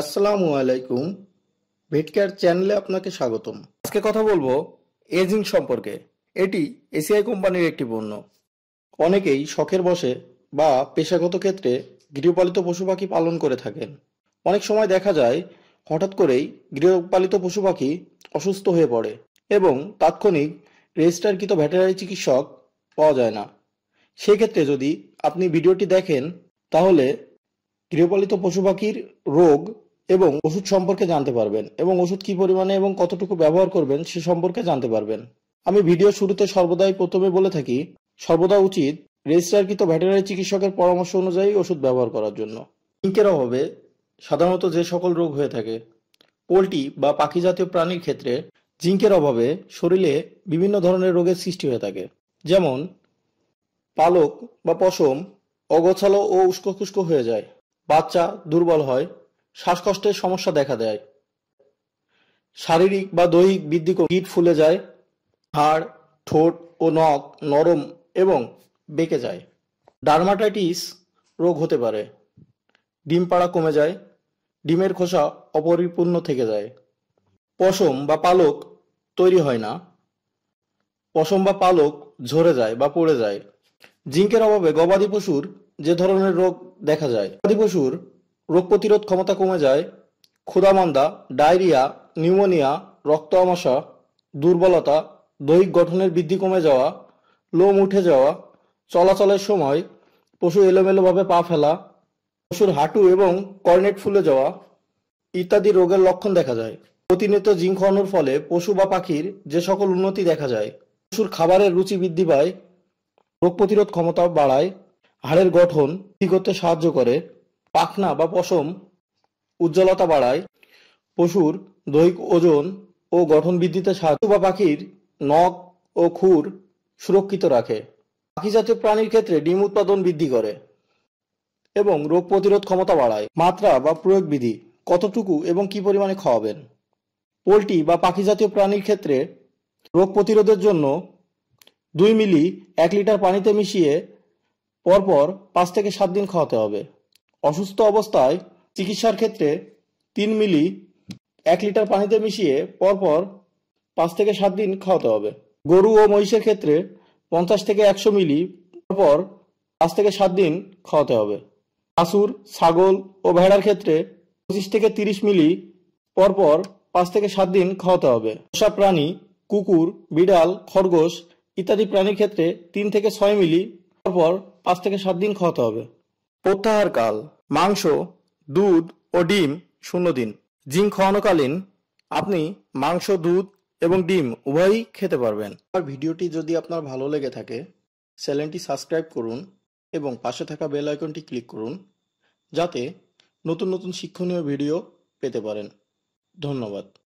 আসসালামু আলাইকুম ভেটকেয়ার চ্যানেলে আপনাকে স্বাগতম আজকে কথা বলবো এজিং সম্পর্কে এটি এসিআই কোম্পানির একটি পণ্য অনেকেই শখের বসে বা পেশাগত ক্ষেত্রে গৃহপালিত পশু পাখি পালন করে থাকেন অনেক সময় দেখা যায় হঠাৎ করেই গৃহপালিত পশু পাখি অসুস্থ হয়ে পড়ে এবং তাৎক্ষণিক রেজিস্টারকৃত ভেটেরিনারি চিকিৎসক পাওয়া যায় না সেক্ষেত্রে যদি আপনি ভিডিওটি দেখেন তাহলে গৃহপালিত পশু পাখির রোগ এবং ওষুধ সম্পর্কে জানতে পারবেন এবং ওষুধ কি পরিমাণে এবং কতটুকু ব্যবহার করবেন সে সম্পর্কে জানতে পারবেন আমি ভিডিও শুরুতে সর্বদাই প্রথমে বলে থাকি সর্বদা উচিত রেজিস্ট্রারকৃত ভেটেরিনারি চিকিৎসকের পরামর্শ অনুযায়ী ওষুধ ব্যবহার করার জন্য ইঙ্কের অভাবে সাধারণত যে সকল রোগ হয়ে থাকে পোলট্রি বা পাখি জাতীয় প্রাণীর ক্ষেত্রে জিঙ্কের অভাবে শরীরে বিভিন্ন ধরনের রোগের সৃষ্টি হয়ে থাকে যেমন পালক বা পশম অগোছালো ও উস্কোখুস্কো হয়ে যায় বাচ্চা দুর্বল হয় শ্বাসকষ্টের সমস্যা দেখা দেয় শারীরিক বা দৈহিক বৃদ্ধি গিট ফুলে যায় হাড় ঠোঁট ও নখ নরম এবং বেঁকে যায় ডার্মাটাইটিস রোগ হতে পারে ডিম পাড়া কমে যায় ডিমের খোসা অপরিপূর্ণ থেকে যায় পশম বা পালক তৈরি হয় না পশম বা পালক ঝরে যায় বা পড়ে যায় জিঙ্কের অভাবে গবাদি পশুর যে ধরনের রোগ দেখা যায় গবাদি পশুর রোগ প্রতিরোধ ক্ষমতা কমে যায় ক্ষুদামান্দা ডায়রিয়া নিউমোনিয়া রক্ত আমাশা দুর্বলতা দৈহিক গঠনের বৃদ্ধি কমে যাওয়া লোম উঠে যাওয়া চলাচলের সময় পশু এলোমেলোভাবে পা ফেলা পশুর হাঁটু এবং কর্নেট ফুলে যাওয়া ইত্যাদি রোগের লক্ষণ দেখা যায় প্রতিনিয়ত জিঙ্ক খাওয়ানোর ফলে পশু বা পাখির যে সকল উন্নতি দেখা যায় পশুর খাবারের রুচি বৃদ্ধি পায় রোগ প্রতিরোধ ক্ষমতা বাড়ায় হাড়ের গঠন ঠিক করতে সাহায্য করে পাখনা বা পশম উজ্জ্বলতা বাড়ায় পশুর দৈহিক ওজন ও গঠন বৃদ্ধিতে সাহায্য বা পাখির নখ ও খুর সুরক্ষিত রাখে পাখি জাতীয় প্রাণীর ক্ষেত্রে ডিম উৎপাদন বৃদ্ধি করে এবং রোগ প্রতিরোধ ক্ষমতা বাড়ায় মাত্রা বা প্রয়োগ বিধি কতটুকু এবং কি পরিমাণে খাওয়াবেন পোলট্রি বা পাখি জাতীয় প্রাণীর ক্ষেত্রে রোগ প্রতিরোধের জন্য দুই মিলি এক লিটার পানিতে মিশিয়ে পরপর পাঁচ থেকে সাত দিন খাওয়াতে হবে অসুস্থ অবস্থায় চিকিৎসার ক্ষেত্রে তিন মিলি এক লিটার পানিতে মিশিয়ে পরপর পাঁচ থেকে সাত দিন খাওয়াতে হবে গরু ও মহিষের ক্ষেত্রে পঞ্চাশ থেকে একশো মিলি পরপর পাঁচ থেকে সাত দিন খাওয়াতে হবে আসুর ছাগল ও ভেড়ার ক্ষেত্রে পঁচিশ থেকে তিরিশ মিলি পরপর পাঁচ থেকে সাত দিন খাওয়াতে হবে পোষা প্রাণী কুকুর বিড়াল খরগোশ ইত্যাদি প্রাণীর ক্ষেত্রে তিন থেকে ছয় মিলি পরপর পাঁচ থেকে সাত দিন খাওয়াতে হবে প্রত্যাহার কাল মাংস দুধ ও ডিম শূন্য দিন জিঙ্ক খাওয়ানোকালীন আপনি মাংস দুধ এবং ডিম উভয়ই খেতে পারবেন আর ভিডিওটি যদি আপনার ভালো লেগে থাকে চ্যানেলটি সাবস্ক্রাইব করুন এবং পাশে থাকা বেল আইকনটি ক্লিক করুন যাতে নতুন নতুন শিক্ষণীয় ভিডিও পেতে পারেন ধন্যবাদ